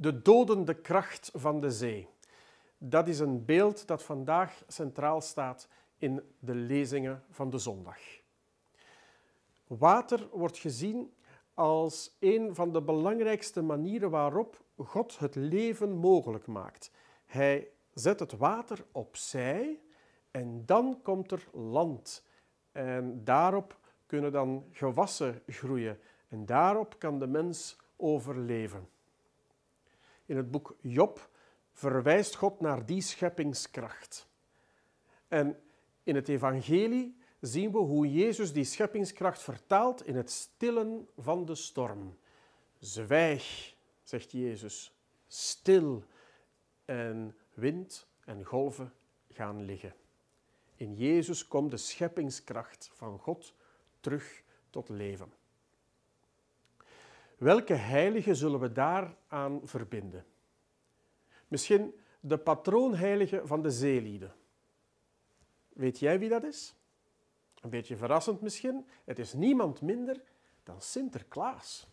de dodende kracht van de zee. Dat is een beeld dat vandaag centraal staat in de lezingen van de zondag. Water wordt gezien als een van de belangrijkste manieren waarop God het leven mogelijk maakt. Hij zet het water opzij en dan komt er land. En daarop kunnen dan gewassen groeien en daarop kan de mens overleven in het boek Job verwijst God naar die scheppingskracht. En in het evangelie zien we hoe Jezus die scheppingskracht vertaalt in het stillen van de storm. Zwijg, zegt Jezus, stil en wind en golven gaan liggen. In Jezus komt de scheppingskracht van God terug tot leven. Welke heilige zullen we daaraan verbinden? Misschien de patroonheilige van de zeelieden. Weet jij wie dat is? Een beetje verrassend misschien, het is niemand minder dan Sinterklaas.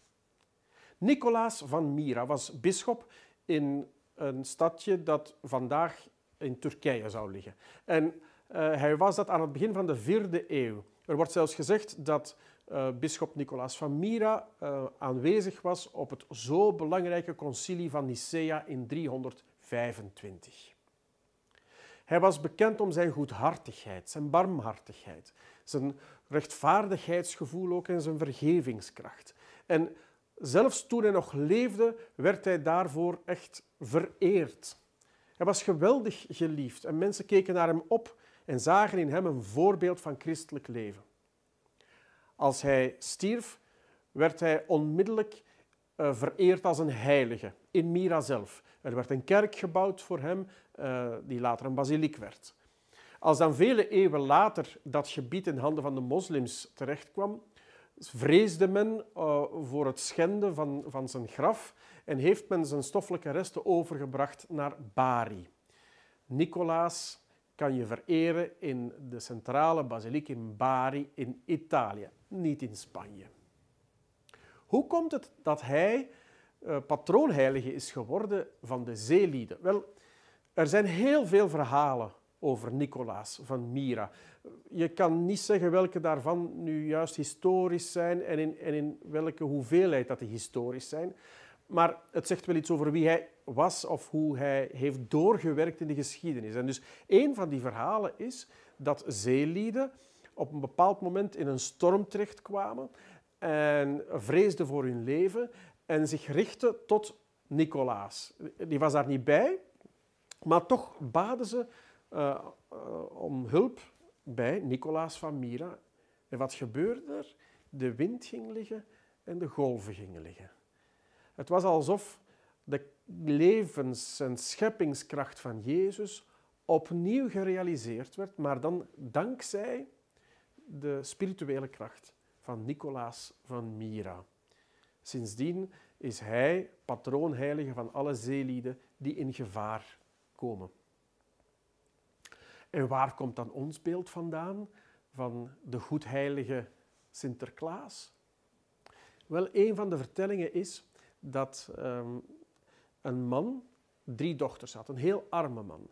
Nicolaas van Myra was bisschop in een stadje dat vandaag in Turkije zou liggen. En eh, hij was dat aan het begin van de vierde eeuw. Er wordt zelfs gezegd dat uh, bischop Nicolaas van Myra uh, aanwezig was op het zo belangrijke concilie van Nicea in 325. Hij was bekend om zijn goedhartigheid, zijn barmhartigheid, zijn rechtvaardigheidsgevoel ook en zijn vergevingskracht. En zelfs toen hij nog leefde, werd hij daarvoor echt vereerd. Hij was geweldig geliefd en mensen keken naar hem op en zagen in hem een voorbeeld van christelijk leven. Als hij stierf, werd hij onmiddellijk eh, vereerd als een heilige in Mira zelf. Er werd een kerk gebouwd voor hem, eh, die later een basiliek werd. Als dan vele eeuwen later dat gebied in handen van de moslims terechtkwam, vreesde men eh, voor het schenden van, van zijn graf en heeft men zijn stoffelijke resten overgebracht naar Bari. Nicolaas kan je vereren in de centrale basiliek in Bari in Italië, niet in Spanje. Hoe komt het dat hij eh, patroonheilige is geworden van de zeelieden? Wel, er zijn heel veel verhalen over Nicolaas van Myra. Je kan niet zeggen welke daarvan nu juist historisch zijn en in, en in welke hoeveelheid dat die historisch zijn. Maar het zegt wel iets over wie hij was of hoe hij heeft doorgewerkt in de geschiedenis. En dus een van die verhalen is dat zeelieden op een bepaald moment in een storm terechtkwamen en vreesden voor hun leven en zich richtten tot Nicolaas. Die was daar niet bij, maar toch baden ze eh, eh, om hulp bij Nicolaas van Mira. En wat gebeurde er? De wind ging liggen en de golven gingen liggen. Het was alsof de levens- en scheppingskracht van Jezus opnieuw gerealiseerd werd, maar dan dankzij de spirituele kracht van Nicolaas van Myra. Sindsdien is hij patroonheilige van alle zeelieden die in gevaar komen. En waar komt dan ons beeld vandaan van de goedheilige Sinterklaas? Wel, een van de vertellingen is dat ehm, een man drie dochters had, een heel arme man.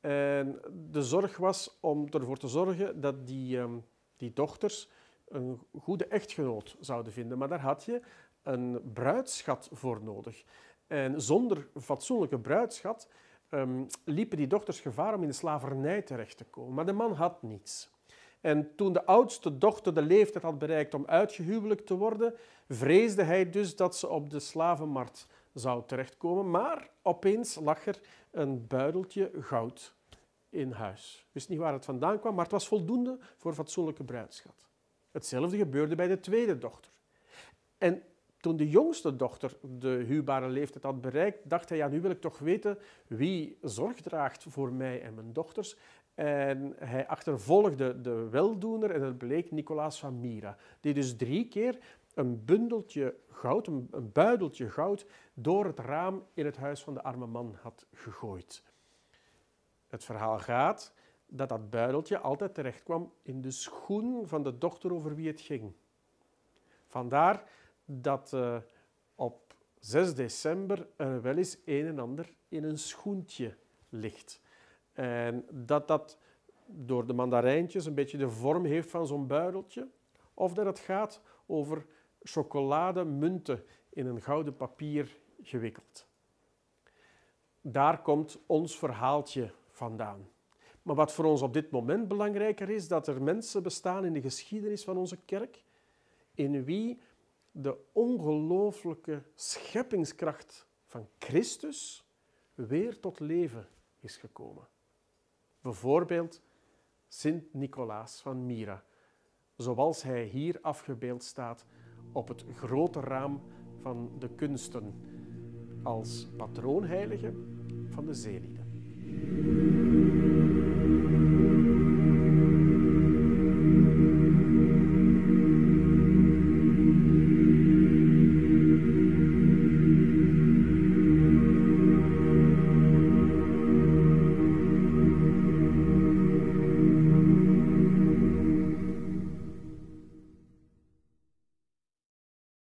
En de zorg was om ervoor te zorgen dat die, ehm, die dochters een goede echtgenoot zouden vinden. Maar daar had je een bruidschat voor nodig. En zonder fatsoenlijke bruidschat ehm, liepen die dochters gevaar om in de slavernij terecht te komen. Maar de man had niets. En toen de oudste dochter de leeftijd had bereikt om uitgehuwelijk te worden, vreesde hij dus dat ze op de slavenmarkt zou terechtkomen. Maar opeens lag er een buideltje goud in huis. Ik wist niet waar het vandaan kwam, maar het was voldoende voor fatsoenlijke bruidschat. Hetzelfde gebeurde bij de tweede dochter. En toen de jongste dochter de huwbare leeftijd had bereikt, dacht hij, ja, nu wil ik toch weten wie zorg draagt voor mij en mijn dochters. En hij achtervolgde de weldoener en dat bleek Nicolaas van Mira, die dus drie keer een bundeltje goud, een, buideltje goud, door het raam in het huis van de arme man had gegooid. Het verhaal gaat dat dat buideltje altijd terecht kwam in de schoen van de dochter over wie het ging. Vandaar dat eh, op 6 december er wel eens een en ander in een schoentje ligt. En dat dat door de mandarijntjes een beetje de vorm heeft van zo'n buideltje. Of dat het gaat over chocolademunten in een gouden papier gewikkeld. Daar komt ons verhaaltje vandaan. Maar wat voor ons op dit moment belangrijker is, dat er mensen bestaan in de geschiedenis van onze kerk in wie de ongelooflijke scheppingskracht van Christus weer tot leven is gekomen. Bijvoorbeeld Sint Nicolaas van Myra, zoals hij hier afgebeeld staat op het grote raam van de kunsten als patroonheilige van de zeelieden.